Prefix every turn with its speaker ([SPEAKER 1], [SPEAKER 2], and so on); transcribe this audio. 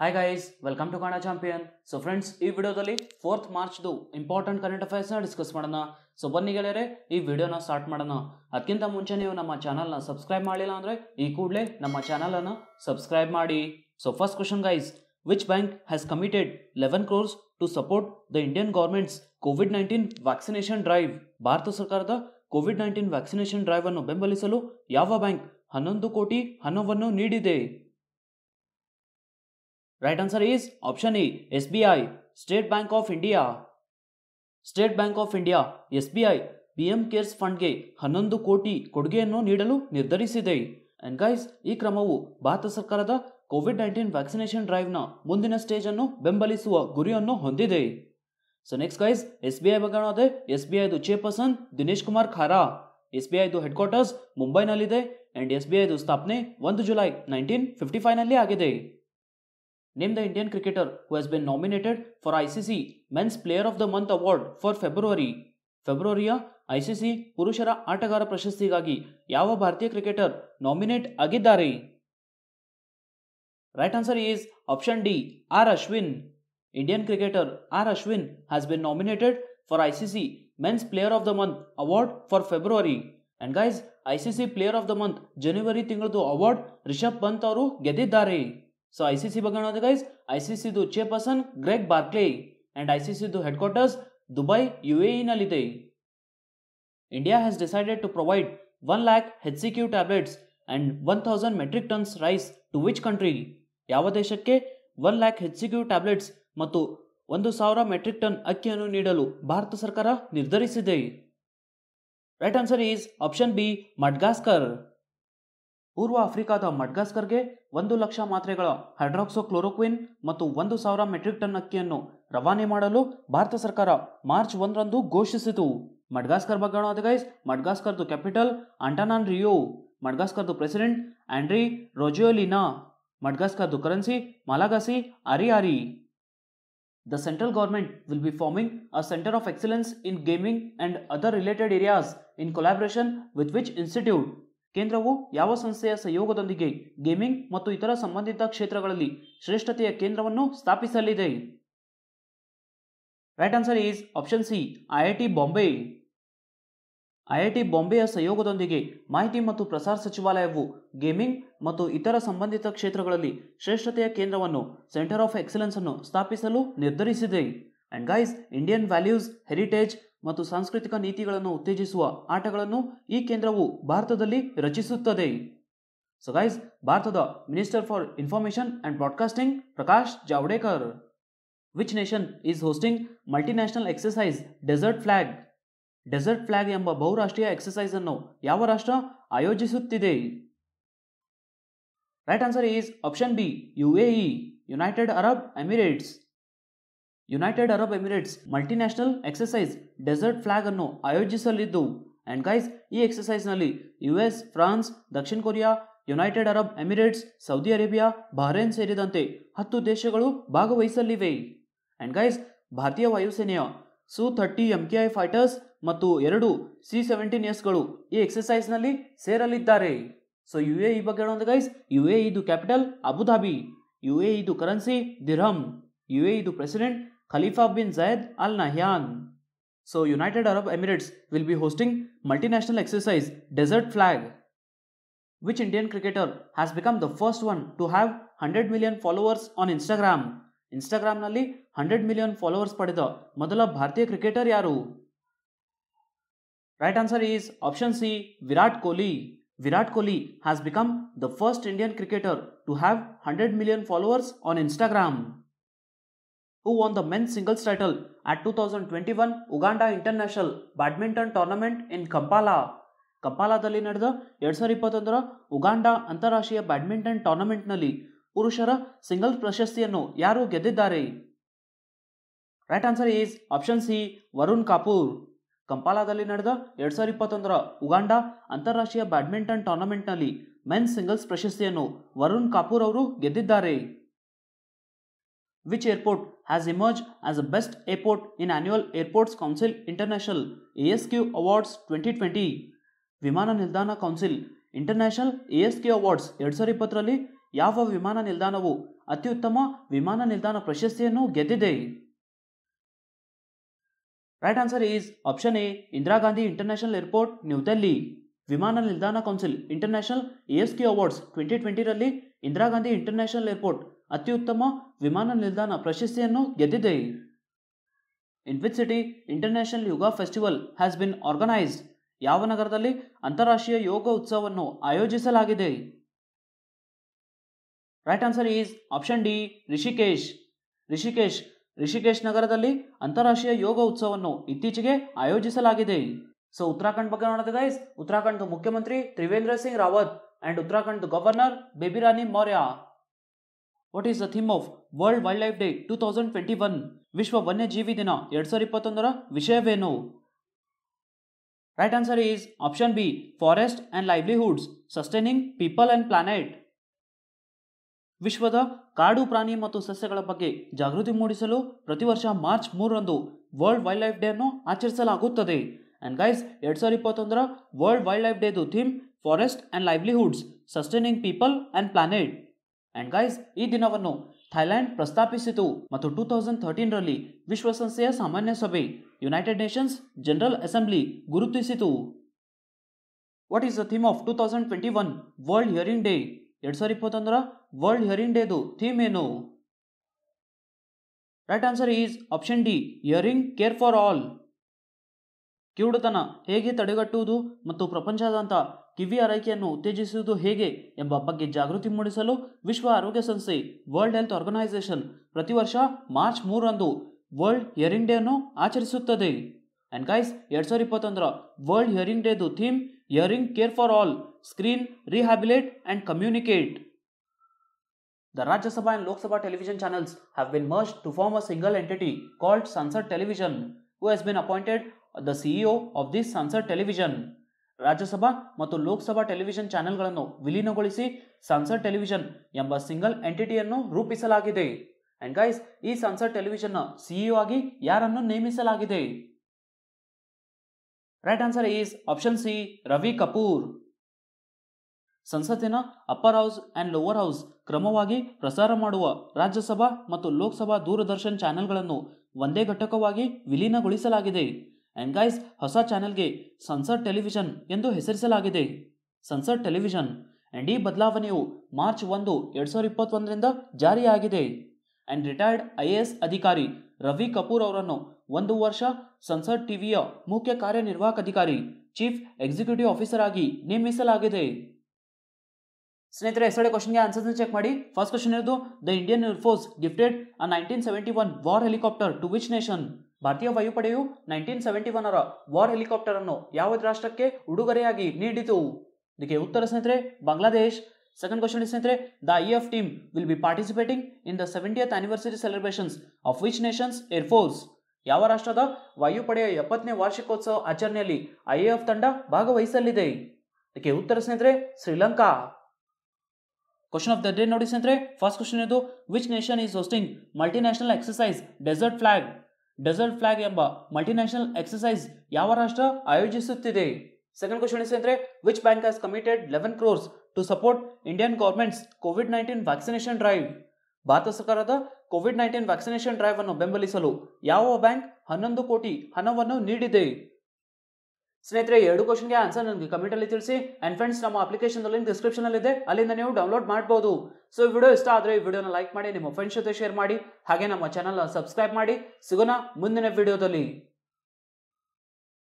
[SPEAKER 1] Hi guys welcome to Kannada champion so friends ಈ ವಿಡಿಯೋದಲ್ಲಿ fourth ಮಾರ್ಚ್ದು ಇಂಪಾರ್ಟೆಂಟ್ ಕರೆಂಟ್ ಅಫೇರ್ಸ್ನ ಡಿಸ್ಕಸ್ ಮಾಡೋಣ ಸೊ ಬನ್ನಿ ಗೆಳೆಯರೆ ಈ ವಿಡಿಯೋನ ಸ್ಟಾರ್ಟ್ ಮಾಡೋಣ ಅದಕ್ಕಿಂತ ಮುಂಚೆ ನೀವು ನಮ್ಮ ಚಾನಲ್ನ ಸಬ್ಸ್ಕ್ರೈಬ್ ಮಾಡಿಲ್ಲ ಅಂದರೆ ಈ ಕೂಡಲೇ ನಮ್ಮ ಚಾನಲನ್ನು ಸಬ್ಸ್ಕ್ರೈಬ್ ಮಾಡಿ so first question guys which bank has committed eleven crores to support the Indian government's COVID nineteen vaccination drive Bharat ಸರ್ಕಾರದ ಕೋವಿಡ್ ನೈನ್ಟೀನ್ ವ್ಯಾಕ್ಸಿನೇಷನ್ ಡ್ರೈವ್ ಅನ್ನು ಬೆಂಬಲಿಸಲು ಯಾವ ಬ್ಯಾಂಕ್ ಹನ್ನೊಂದು ಕೋಟಿ ಹಣವನ್ನು ನೀಡಿದೆ right answer is option E S B I State Bank of India State Bank of India S B I P M CARES ಫಂಡ್ಗೆ ಹನ್ನೊಂದು ಕೋಟಿ ಕೊಡುಗೆಯನ್ನು ನೀಡಲು ನಿರ್ಧರಿಸಿದೆ ಅಂಡ್ ಗೈಸ್ ಈ ಕ್ರಮವು ಭಾರತ ಸರ್ಕಾರದ ಕೋವಿಡ್ ನೈನ್ಟೀನ್ ವ್ಯಾಕ್ಸಿನೇಷನ್ ಡ್ರೈವ್ನ ಮುಂದಿನ ಸ್ಟೇಜ್ ಅನ್ನು ಬೆಂಬಲಿಸುವ ಗುರಿಯನ್ನು ಹೊಂದಿದೆ so next guys S B I ಬಗ್ಗೆ ಎಸ್ ಬಿ ಐದು chairperson Dinesh Kumar Khara S B ಐದು ಹೆಡ್ ಕ್ವಾರ್ಟರ್ಸ್ ಮುಂಬೈನಲ್ಲಿದೆ ಅಂಡ್ ಎಸ್ ಬಿ ಐದು ಸ್ಥಾಪನೆ ಒಂದು ಜುಲೈ ನೈನ್ಟೀನ್ ಫಿಫ್ಟಿ ಫೈವ್ನಲ್ಲಿ ಆಗಿದೆ Name the Indian cricketer who has been nominated for ICC Men's Player of the Month Award for February. February ICC Purushara Atagara Prashasti Gagi Yava Bhartiya cricketer nominate Agidari. Right answer is option D R Ashwin. Indian cricketer R Ashwin has been nominated for ICC Men's Player of the Month Award for February. And guys, ICC Player of the Month January Tingadu Award Rishabh Pant Aru Gedidare. ಸಿ ICC ಬಗ್ಗೆ ನೋಡೋದು guys ಐಸಿಸಿದು chairperson Greg Barclay ಸಿ ಐಸಿಸಿದು headquarters Dubai U A ನಲ್ಲಿದೆ India has decided to provide one lakh H C Q tablets and one thousand metric tons rice to which country ಯಾವ ದೇಶಕ್ಕೆ one lakh H C Q tablets ಮತ್ತು ಒಂದು ಸಾವಿರ metric ton ಅಕ್ಕಿಯನ್ನು ನೀಡಲು ಭಾರತ ಸರ್ಕಾರ ನಿರ್ಧರಿಸಿದೆ right answer is option B Madagascar ಪೂರ್ವ ಆಫ್ರಿಕಾದ ಮಡ್ಗಾಸ್ಕರ್ಗೆ ಒಂದು ಲಕ್ಷ ಮಾತ್ರೆಗಳ ಹೈಡ್ರಾಕ್ಸೋಕ್ಲೋರೋಕ್ವಿನ್ ಮತ್ತು ಒಂದು ಸಾವಿರ ಮೆಟ್ರಿಕ್ ಟನ್ ಅಕ್ಕಿಯನ್ನು ರವಾನೆ ಮಾಡಲು ಭಾರತ ಸರ್ಕಾರ ಮಾರ್ಚ್ ಒಂದರಂದು ಘೋಷಿಸಿತು ಮಡ್ಗಾಸ್ಕರ್ ಬಗ್ಗೆ ಗೈಸ್ ಮಡ್ಗಾಸ್ಕರ್ದು ಕ್ಯಾಪಿಟಲ್ ಅಂಟನಾನ್ ರಿಯೋ ಮಡ್ಗಾಸ್ಕರ್ದು ಪ್ರೆಸಿಡೆಂಟ್ ಆಂಡ್ರಿ ರೊಜಿಯೋಲಿನಾ ಮಡ್ಗಾಸ್ಕರ್ದು currency ariary the central government will be forming a centre of excellence in gaming and other related areas in collaboration with which institute ಕೇಂದ್ರವು ಯಾವ ಸಂಸ್ಥೆಯ ಸಹಯೋಗದೊಂದಿಗೆ gaming ಮತ್ತು ಇತರ ಸಂಬಂಧಿತ ಕ್ಷೇತ್ರಗಳಲ್ಲಿ ಶ್ರೇಷ್ಠತೆಯ ಕೇಂದ್ರವನ್ನು ಸ್ಥಾಪಿಸಲಿದೆ right answer is option C IIT Bombay IIT ಬಾಂಬೆಯ ಸಹಯೋಗದೊಂದಿಗೆ ಮಾಹಿತಿ ಮತ್ತು ಪ್ರಸಾರ ಸಚಿವಾಲಯವು ಗೇಮಿಂಗ್ ಮತ್ತು ಇತರ ಸಂಬಂಧಿತ ಕ್ಷೇತ್ರಗಳಲ್ಲಿ ಶ್ರೇಷ್ಠತೆಯ ಕೇಂದ್ರವನ್ನು ಸೆಂಟರ್ ಆಫ್ ಎಕ್ಸಲೆನ್ಸ್ ಅನ್ನು ಸ್ಥಾಪಿಸಲು ನಿರ್ಧರಿಸಿದೆ and guys Indian values heritage ಮತ್ತು ಸಾಂಸ್ಕೃತಿಕ ನೀತಿಗಳನ್ನು ಉತ್ತೇಜಿಸುವ ಆಟಗಳನ್ನು ಈ ಕೇಂದ್ರವು ಭಾರತದಲ್ಲಿ ರಚಿಸುತ್ತದೆ ಸೊ ಗೈಸ್ ಭಾರತದ minister for information and broadcasting Prakash Javadekar which nation is hosting multinational exercise Desert Flag Desert Flag ಎಂಬ ಬಹುರಾಷ್ಟ್ರೀಯ ಎಕ್ಸಸೈಸ್ ಅನ್ನು ಯಾವ ರಾಷ್ಟ್ರ ಆಯೋಜಿಸುತ್ತಿದೆ right answer is option B U A E United Arab Emirates United Arab Emirates multinational exercise Desert Flag ಅನ್ನು ಆಯೋಜಿಸಲಿದ್ದು and guys ಈ ಎಕ್ಸಸೈಸ್ನಲ್ಲಿ ಯು ಎಸ್ ಫ್ರಾನ್ಸ್ ದಕ್ಷಿಣ Korea united Arab Emirates Saudi Arabia Bahrain ಸೇರಿದಂತೆ ಹತ್ತು ದೇಶಗಳು ಭಾಗವಹಿಸಲಿವೆ ಆ್ಯಂಡ್ ಗೈಸ್ ಭಾರತೀಯ ವಾಯುಸೇನೆಯ Su thirty M K I fighters ಮತ್ತು ಎರಡು ಸಿ ಸೆವೆಂಟೀನ್ ಎಸ್ಗಳು ಈ ಎಕ್ಸಸೈಸ್ನಲ್ಲಿ ಸೇರಲಿದ್ದಾರೆ ಸೊ ಯು ಎ ಈ ಬಗ್ಗೆ ಹೇಳೋದು ಗೈಸ್ ಯು ಎ ಇದು ಕ್ಯಾಪಿಟಲ್ ಅಬುಧಾಬಿ ಯು ಎ ಇದು ಕರೆನ್ಸಿ ದಿರಹಂ ಯು ಎ ಇದು president Khalifa bin Zayed Al Nahyan. So United Arab Emirates will be hosting multinational exercise Desert Flag. Which Indian cricketer has become the first one to have 100 million followers on Instagram? Instagram ಇನ್ಸ್ಟಾಗ್ರಾಮ್ನಲ್ಲಿ hundred million followers ಪಡೆದ madala Bharatiya cricketer yaru? Right answer is option C Virat Kohli. Virat Kohli has become the first Indian cricketer to have 100 million followers on Instagram. who won the men's singles title at 2021 Uganda International Badminton Tournament in Kampala. ಕಂಪಾಲಾದಲ್ಲಿ ನಡೆದ ಎರಡು ಸಾವಿರ ಇಪ್ಪತ್ತೊಂದರ Uganda ಅಂತಾರಾಷ್ಟ್ರೀಯ badminton ಟೂರ್ನಮೆಂಟ್ನಲ್ಲಿ ಪುರುಷರ singles ಪ್ರಶಸ್ತಿಯನ್ನು ಯಾರು ಗೆದ್ದಿದ್ದಾರೆ right answer is option C Varun Kapoor ಕಂಪಾಲಾದಲ್ಲಿ ನಡೆದ ಎರಡು ಸಾವಿರ ಇಪ್ಪತ್ತೊಂದರ ಉಗಾಂಡಾ ಅಂತಾರಾಷ್ಟ್ರೀಯ ಬ್ಯಾಡ್ಮಿಂಟನ್ ಟೂರ್ನಮೆಂಟ್ನಲ್ಲಿ ಮೆನ್ಸ್ ಸಿಂಗಲ್ಸ್ ಪ್ರಶಸ್ತಿಯನ್ನು ವರುಣ್ ಕಾಪೂರ್ ಅವರು ಗೆದ್ದಿದ್ದಾರೆ Which airport has emerged as the best airport in annual Airports Council International ASQ Awards 2020? ವಿಮಾನ ನಿಲ್ದಾಣ ಕೌನ್ಸಿಲ್ ಇಂಟರ್ನ್ಯಾಷನಲ್ ಎಎಸ್ಕೆ ಅವಾರ್ಡ್ಸ್ ಎರಡು ಸಾವಿರ ಇಪ್ಪತ್ತರಲ್ಲಿ ಯಾವ ವಿಮಾನ ನಿಲ್ದಾಣವು ಅತ್ಯುತ್ತಮ ವಿಮಾನ ನಿಲ್ದಾಣ ಪ್ರಶಸ್ತಿಯನ್ನು ಗೆದ್ದಿದೆ right answer is option A Indira Gandhi Gandhi international airport new Delhi ವಿಮಾನ ನಿಲ್ದಾಣ council international ASK awards twenty ಟ್ವೆಂಟಿರಲ್ಲಿ Indira Gandhi international airport ಅತ್ಯುತ್ತಮ ವಿಮಾನ ನಿಲ್ದಾಣ ಪ್ರಶಸ್ತಿಯನ್ನು ಗೆದ್ದಿದೆ invite city international yoga festival has been organised ಯಾವ ನಗರದಲ್ಲಿ ಅಂತಾರಾಷ್ಟ್ರೀಯ ಯೋಗ ಉತ್ಸವವನ್ನು ಆಯೋಜಿಸಲಾಗಿದೆ right answer is option D Rishikesh Rishikesh Rishikesh ನಗರದಲ್ಲಿ ಅಂತಾರಾಷ್ಟ್ರೀಯ ಯೋಗ ಉತ್ಸವವನ್ನು ಇತ್ತೀಚೆಗೆ ಆಯೋಜಿಸಲಾಗಿದೆ ಸೊ ಉತ್ತರಾಖಂಡ್ ಬಗ್ಗೆ ನೋಡೋದು ಗೈಸ್ ಉತ್ತರಾಖಂಡ್ ಮುಖ್ಯಮಂತ್ರಿ Trivendra Singh Rawat and Uttarakhand governor ಬೇಬಿರಾನಿ Maurya what is the theme of world wild life day two thousand twenty one ವಿಶ್ವ ವನ್ಯಜೀವಿ ದಿನ ಎರಡು ಸಾವಿರದ ಇಪ್ಪತ್ತೊಂದರ ವಿಷಯವೇನು right answer is option B forest and livelihoods sustaining people and planet ವಿಶ್ವದ ಕಾಡು ಪ್ರಾಣಿ ಮತ್ತು ಸಸ್ಯಗಳ ಬಗ್ಗೆ ಜಾಗೃತಿ ಮೂಡಿಸಲು ಪ್ರತಿ ವರ್ಷ ಮಾರ್ಚ್ ಮೂರರಂದು ವರ್ಲ್ಡ್ ವೈಲ್ಡ್ ಲೈಫ್ ಡೇ ಅನ್ನು ಆಚರಿಸಲಾಗುತ್ತದೆ ಆ್ಯಂಡ್ ಗೈಸ್ ಎರಡ್ ಸಾವಿರದ ಇಪ್ಪತ್ತೊಂದರ ವರ್ಲ್ಡ್ ವೈಲ್ಡ್ ಲೈಫ್ ಡೇದು theme forest and livelihoods sustaining people and planet and guys ಈ ದಿನವನ್ನು ಥೈಲ್ಯಾಂಡ್ ಪ್ರಸ್ತಾಪಿಸಿತು ಮತ್ತು ಟೂ ತೌಸಂಡ್ ಥರ್ಟೀನ್ರಲ್ಲಿ ವಿಶ್ವಸಂಸ್ಥೆಯ ಸಾಮಾನ್ಯ ಸಭೆ ಯುನೈಟೆಡ್ ನೇಷನ್ಸ್ ಜನರಲ್ ಅಸೆಂಬ್ಲಿ ಗುರುತಿಸಿತು what is the theme of two thousand twenty one World Hearing Day ಎರಡು ಸಾವಿರ ಇಪ್ಪತ್ತೊಂದರ ವರ್ಲ್ಡ್ ಹಿಯರಿಂಗ್ ಡೇದು ಥೀಮ್ ಏನು right answer is option D hearing care for all ಕಿವುಡುತನ ಹೇಗೆ ತಡೆಗಟ್ಟುವುದು ಮತ್ತು ಪ್ರಪಂಚದಂಥ ಕಿವಿ ಆರೈಕೆಯನ್ನು ಉತ್ತೇಜಿಸುವುದು ಹೇಗೆ ಎಂಬ ಬಗ್ಗೆ ಜಾಗೃತಿ ಮೂಡಿಸಲು ವಿಶ್ವ ಆರೋಗ್ಯ ಸಂಸ್ಥೆ ವರ್ಲ್ಡ್ ಹೆಲ್ತ್ ಆರ್ಗನೈಸೇಷನ್ ಪ್ರತಿ ವರ್ಷ ಮಾರ್ಚ್ ಮೂರರಂದು ವರ್ಲ್ಡ್ ಹಿಯರಿಂಗ್ ಡೇ ಅನ್ನು ಆಚರಿಸುತ್ತದೆ ಅಂಡ್ ಗೈಸ್ ಎರಡ್ ಸಾವಿರದ ಇಪ್ಪತ್ತೊಂದರ ವರ್ಲ್ಡ್ ಹಿಯರಿಂಗ್ ಡೇದು theme hearing care for all screen ರಿಹ್ಯಾಬಿಲೇಟ್ and communicate the Rajya Sabha and Lok Sabha television channels have been merge to form a single entity called entity television who has been appointed the CEO of this of television Rajya Sabha ಮತ್ತು Lok Sabha television ಚಾನೆಲ್ಗಳನ್ನು ವಿಲೀನಗೊಳಿಸಿ ಸನ್ಸರ್ television ಎಂಬ single ಎಂಟಿಟಿಯನ್ನು ರೂಪಿಸಲಾಗಿದೆ and guys ಈ ಸನ್ಸರ್ television CEO ಆಗಿ ಯಾರನ್ನು ನೇಮಿಸಲಾಗಿದೆ right answer is option C Ravi Kapoor ಸಂಸತ್ತಿನ upper house and lower house ಕ್ರಮವಾಗಿ ಪ್ರಸಾರ ಮಾಡುವ ರಾಜ್ಯಸಭಾ ಮತ್ತು ಲೋಕಸಭಾ ದೂರದರ್ಶನ್ ಚಾನೆಲ್ಗಳನ್ನು ಒಂದೇ ಘಟಕವಾಗಿ ವಿಲೀನಗೊಳಿಸಲಾಗಿದೆ ಆ್ಯಂಡ್ ಗೈಸ್ ಹೊಸ ಚಾನೆಲ್ಗೆ ಸನ್ಸರ್ ಟೆಲಿವಿಷನ್ ಎಂದು ಹೆಸರಿಸಲಾಗಿದೆ ಸನ್ಸರ್ ಟೆಲಿವಿಷನ್ ಆ್ಯಂಡ್ ಈ ಬದಲಾವಣೆಯು ಮಾರ್ಚ್ ಒಂದು ಎರಡು ಸಾವಿರದ ಇಪ್ಪತ್ತೊಂದರಿಂದ ಜಾರಿಯಾಗಿದೆ and retired I A S ಅಧಿಕಾರಿ ರವಿ ಕಪೂರ್ ಅವರನ್ನು ಒಂದು ವರ್ಷ ಸನ್ಸರ್ ಟಿವಿಯ ಮುಖ್ಯ ಕಾರ್ಯನಿರ್ವಾಹಕ ಅಧಿಕಾರಿ ಚೀಫ್ ಎಕ್ಸಿಕ್ಯೂಟಿವ್ ಆಫೀಸರ್ ಆಗಿ ನೇಮಿಸಲಾಗಿದೆ ಸ್ನೇಹಿತರೆ ಎಸ್ಟರ್ಡೇ ಕ್ವಶನ್ಗೆ ಆನ್ಸರ್ ಚೆಕ್ ಮಾಡಿ ಫಸ್ಟ್ ಕ್ವಶನ್ ಇರೋದು the Indian air force gifted a nineteen seventy one war helicopter to which nation ಭಾರತೀಯ ವಾಯುಪಡೆಯು ನೈನ್ಟೀನ್ ಸೆವೆಂಟಿ ಒನ್ನರ ವಾರ್ ಹೆಲಿಕಾಪ್ಟರ್ ಅನ್ನು ಯಾವ ರಾಷ್ಟ್ರಕ್ಕೆ ಉಡುಗೊರೆಯಾಗಿ ನೀಡಿತು ಇದಕ್ಕೆ ಉತ್ತರ ಸ್ನೇಹಿತರೆ ಬಾಂಗ್ಲಾದೇಶ್ ಸೆಕೆಂಡ್ ಕ್ವಶನ್ ಸ್ನೇಹಿತರೆ the I F team will be participating in the seventieth anniversary celebrations of which nations air force ಯಾವ ರಾಷ್ಟ್ರದ ವಾಯುಪಡೆಯ ಎಪ್ಪತ್ತನೇ ವಾರ್ಷಿಕೋತ್ಸವ ಆಚರಣೆಯಲ್ಲಿ ಐ ಎಫ್ ತಂಡ ಭಾಗವಹಿಸಲಿದೆ ಇದಕ್ಕೆ ಉತ್ತರ ಸ್ನೇಹಿತರೆ Sri Lanka question of the day ನೋಡಿ ಸ್ನೇಹಿತರೆ ಫಸ್ಟ್ ಕ್ವಶನ್ ಇದು which nation is hosting multinational exercise Desert Flag Desert Flag ಎಂಬ ಮಲ್ಟಿನ್ಯಾಷನಲ್ ಎಕ್ಸರ್ಸೈಸ್ ಯಾವ ರಾಷ್ಟ್ರ ಆಯೋಜಿಸುತ್ತಿದೆ ಸೆಕೆಂಡ್ ಕ್ವಶನ್ ಇಸ್ ಅಂದ್ರೆ which bank has committed eleven crores to support Indian government's COVID nineteen vaccination drive Bharat ಸರ್ಕಾರದ COVID nineteen vaccination drive ಅನ್ನು ಬೆಂಬಲಿಸಲು ಯಾವ bank ಹನ್ನೊಂದು ಕೋಟಿ ಹಣವನ್ನು ನೀಡಿದೆ ಸ್ನೇಹಿತರೆ ಎರಡು ಕ್ವಶನ್ಗೆ ಆನ್ಸರ್ ನನಗೆ ಅಲ್ಲಿ ತಿಳಿಸಿ ಆ್ಯಂಡ್ ಫ್ರೆಂಡ್ಸ್ ನಮ್ಮ ಅಪ್ಲಿಕೇಶನ್ ಲಿಂಕ್ ಇದೆ ಅಲ್ಲಿಂದ ನೀವು ಡೌನ್ಲೋಡ್ ಮಾಡ್ಬೋದು ಸೊ ವಿಡಿಯೋ ಇಷ್ಟ ಆದರೆ ಈ ವಿಡಿಯೋನ ಲೈಕ್ ಮಾಡಿ ನಿಮ್ಮ ಫ್ರೆಂಡ್ಸ್ ಜೊತೆ ಶೇರ್ ಮಾಡಿ ಹಾಗೆ ನಮ್ಮ ಚಾನಲ್ನ ಸಬ್ಸ್ಕ್ರೈಬ್ ಮಾಡಿ ಸಿಗೋಣ ಮುಂದಿನ ವಿಡಿಯೋದಲ್ಲಿ